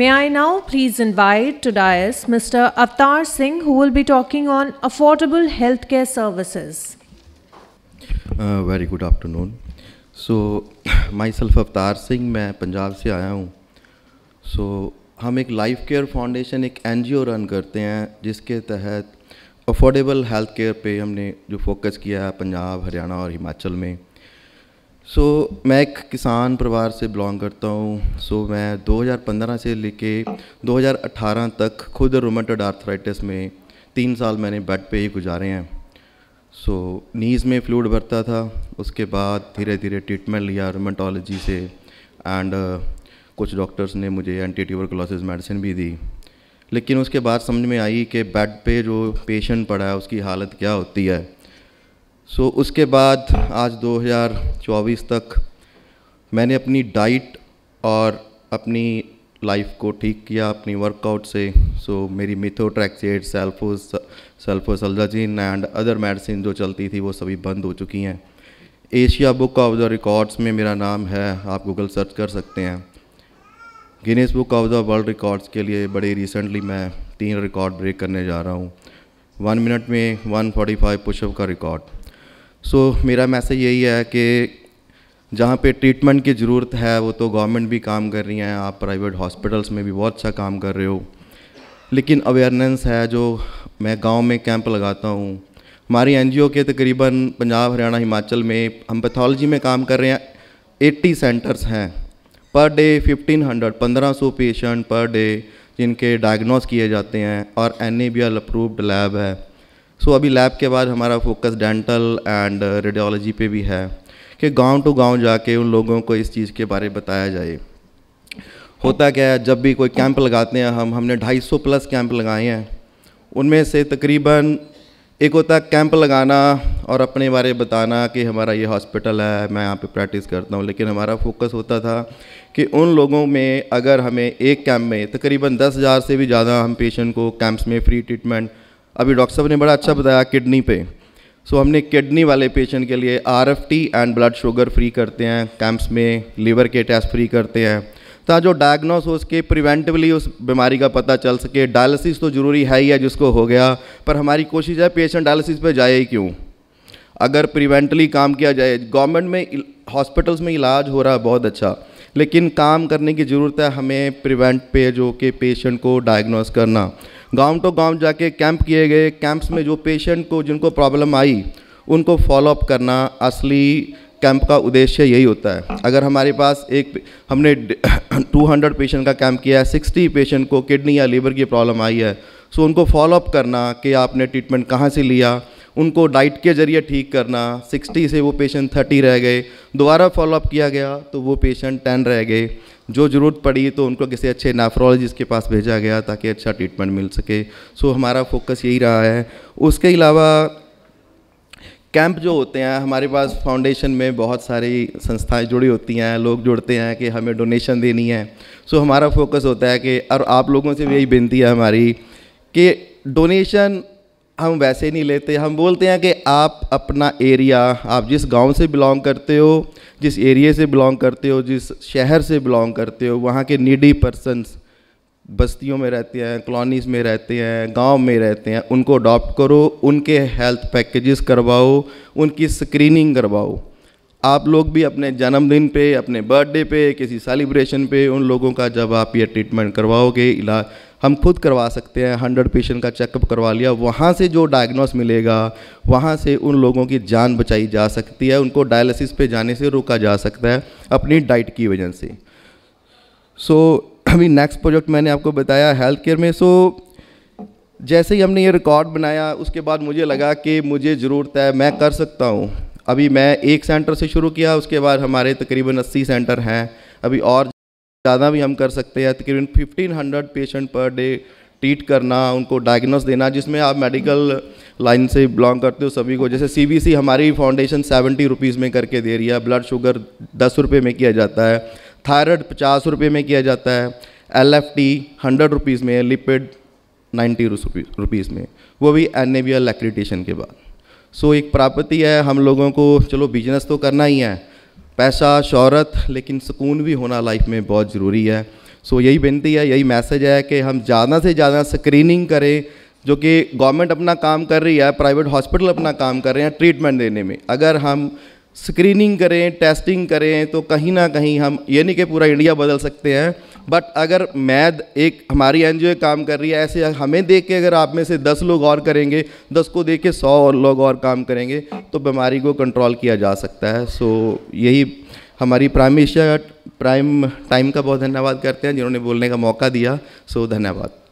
May I now please invite to dais Mr. Avtar Singh, who will be talking on affordable healthcare services. Uh, very good afternoon. So, myself Avtar Singh, मैं पंजाब से आया हूँ so, हम एक life care foundation एक NGO run करते हैं जिसके तहत अफोर्डेबल हेल्थ केयर पे हमने जो फोकस किया है पंजाब हरियाणा और हिमाचल में सो so, मैं एक किसान परिवार से बिलोंग करता हूँ सो so, मैं 2015 से लेके 2018 तक खुद रोमेटोड आर्थराइटिस में तीन साल मैंने बेड पे ही गुजारे हैं सो so, नीज़ में फ्लूड भरता था उसके बाद धीरे धीरे ट्रीटमेंट लिया रोमेटोलॉजी से एंड uh, कुछ डॉक्टर्स ने मुझे एंटी ट्यूबरकुलोसिस मेडिसिन भी दी लेकिन उसके बाद समझ में आई कि बेड पे जो पेशेंट पड़ा है उसकी हालत क्या होती है सो so, उसके बाद आज 2024 तक मैंने अपनी डाइट और अपनी लाइफ को ठीक किया अपनी वर्कआउट से सो so, मेरी मिथोट्रैक्सेड सेल्फोस सेल्फोसल्जाजिन एंड अदर मेडिसिन जो चलती थी वो सभी बंद हो चुकी हैं Asia book of the records में मेरा नाम है आप गूगल सर्च कर सकते हैं Guinness book of the world records के लिए बड़े रिसेंटली मैं तीन रिकॉर्ड ब्रेक करने जा रहा हूँ वन मिनट में 145 पुशअप का रिकॉर्ड सो so, मेरा मैसेज यही है कि जहाँ पे ट्रीटमेंट की ज़रूरत है वो तो गवर्नमेंट भी काम कर रही हैं आप प्राइवेट हॉस्पिटल्स में भी बहुत अच्छा काम कर रहे हो लेकिन अवेयरनेस है जो मैं गांव में कैंप लगाता हूँ हमारी एनजीओ के तकरीबन पंजाब हरियाणा हिमाचल में हम पैथोलॉजी में काम कर रहे हैं एट्टी सेंटर्स हैं per day fifteen hundred patient per day जिनके डायग्नोस किए जाते हैं और एन अप्रूव्ड लैब है सो अभी लैब के बाद हमारा फोकस डेंटल एंड रेडियोलॉजी पे भी है कि गांव टू गांव जाके उन लोगों को इस चीज़ के बारे में बताया जाए होता क्या है जब भी कोई कैंप लगाते हैं हम हमने 250 प्लस कैंप लगाए हैं उनमें से तकरीबन एक होता है कैंप लगाना और अपने बारे में बताना कि हमारा ये हॉस्पिटल है मैं यहाँ पे प्रैक्टिस करता हूँ लेकिन हमारा फोकस होता था कि उन लोगों में अगर हमें एक कैंप में तकरीबन दस हज़ार से भी ज़्यादा हम पेशेंट को कैंप्स में फ्री ट्रीटमेंट अभी डॉक्टर साहब ने बड़ा अच्छा बताया किडनी पे सो so, हमने किडनी वाले पेशेंट के लिए R F T and blood sugar free करते हैं कैंप्स में लीवर के टेस्ट फ्री करते हैं ता जो डायग्नोस हो उसके प्रिवेंटिवली उस बीमारी का पता चल सके डायलिसिस तो ज़रूरी है ही है जिसको हो गया पर हमारी कोशिश है पेशेंट डायलिसिस पे जाए ही क्यों अगर प्रिवेंटली काम किया जाए गवर्नमेंट में हॉस्पिटल्स में इलाज हो रहा है बहुत अच्छा लेकिन काम करने की ज़रूरत है हमें प्रिवेंट पे जो कि पेशेंट को डायग्नोस करना गांव टू गांव जाके कैंप किए गए कैंप्स में जो पेशेंट को जिनको प्रॉब्लम आई उनको फॉलोअप करना असली कैंप का उद्देश्य यही होता है अगर हमारे पास एक हमने 200 पेशेंट का कैंप किया है 60 पेशेंट को किडनी या लीवर की प्रॉब्लम आई है सो तो उनको फॉलोअप करना कि आपने ट्रीटमेंट कहाँ से लिया उनको डाइट के ज़रिए ठीक करना 60 से वो पेशेंट 30 रह गए दोबारा फॉलोअप किया गया तो वो पेशेंट 10 रह गए जो ज़रूरत पड़ी तो उनको किसी अच्छे नेफ्रोलॉजिस्ट के पास भेजा गया ताकि अच्छा ट्रीटमेंट मिल सके सो हमारा फोकस यही रहा है उसके अलावा कैंप जो होते हैं हमारे पास फाउंडेशन में बहुत सारी संस्थाएं जुड़ी होती हैं लोग जुड़ते हैं कि हमें डोनेशन देनी है सो हमारा फोकस होता है कि और आप लोगों से भी यही विनती है हमारी कि डोनेशन हम वैसे नहीं लेते हम बोलते हैं कि आप अपना एरिया आप जिस गांव से बिलोंग करते हो जिस एरिए से बिलोंग करते हो जिस शहर से बिलोंग करते हो वहाँ के नीडी पर्सनस बस्तियों में रहते हैं कॉलोनीज़ में रहते हैं गांव में रहते हैं उनको अडॉप्ट करो उनके हेल्थ पैकेजेस करवाओ उनकी स्क्रीनिंग करवाओ आप लोग भी अपने जन्मदिन पे अपने बर्थडे पे किसी सेलिब्रेशन पे उन लोगों का जब आप ये ट्रीटमेंट करवाओगे इलाज हम खुद करवा सकते हैं हंड्रेड पेशेंट का चेकअप करवा लिया वहाँ से जो डायग्नोस मिलेगा वहाँ से उन लोगों की जान बचाई जा सकती है उनको डायलिसिस पे जाने से रोका जा सकता है अपनी डाइट की वजह से सो अभी नेक्स्ट प्रोजेक्ट मैंने आपको बताया हेल्थ केयर में सो जैसे ही हमने ये रिकॉर्ड बनाया उसके बाद मुझे लगा कि मुझे ज़रूरत है मैं कर सकता हूँ अभी मैं एक सेंटर से शुरू किया उसके बाद हमारे तकरीबन अस्सी सेंटर हैं अभी और ज़्यादा भी हम कर सकते हैं तकरीबन fifteen hundred patient per day treat करना उनको डायग्नोस देना जिसमें आप मेडिकल लाइन से बिलोंग करते हो सभी को जैसे सीबीसी हमारी फाउंडेशन सेवेंटी रुपीज़ में करके दे रही है ब्लड शुगर दस रुपये में किया जाता है थायराइड पचास रुपये में किया जाता है L F T hundred rupees में लिपिड नाइन्टी रुपीज़ में वो भी एन ए के बाद सो so, एक प्राप्ति है हम लोगों को चलो बिजनेस तो करना ही है पैसा शहरत लेकिन सुकून भी होना लाइफ में बहुत ज़रूरी है सो यही विनती है यही मैसेज है कि हम ज़्यादा से ज़्यादा स्क्रीनिंग करें जो कि गवर्नमेंट अपना काम कर रही है प्राइवेट हॉस्पिटल अपना काम कर रहे हैं ट्रीटमेंट देने में अगर हम स्क्रीनिंग करें टेस्टिंग करें तो कहीं ना कहीं हम ये नहीं कि पूरा इंडिया बदल सकते हैं बट अगर मैं एक हमारी एन काम कर रही है ऐसे हमें देख के अगर आप में से दस लोग और करेंगे दस को देख के सौ और लोग और काम करेंगे तो बीमारी को कंट्रोल किया जा सकता है सो यही हमारी प्राइम एशिया प्राइम टाइम का बहुत धन्यवाद करते हैं जिन्होंने बोलने का मौका दिया सो धन्यवाद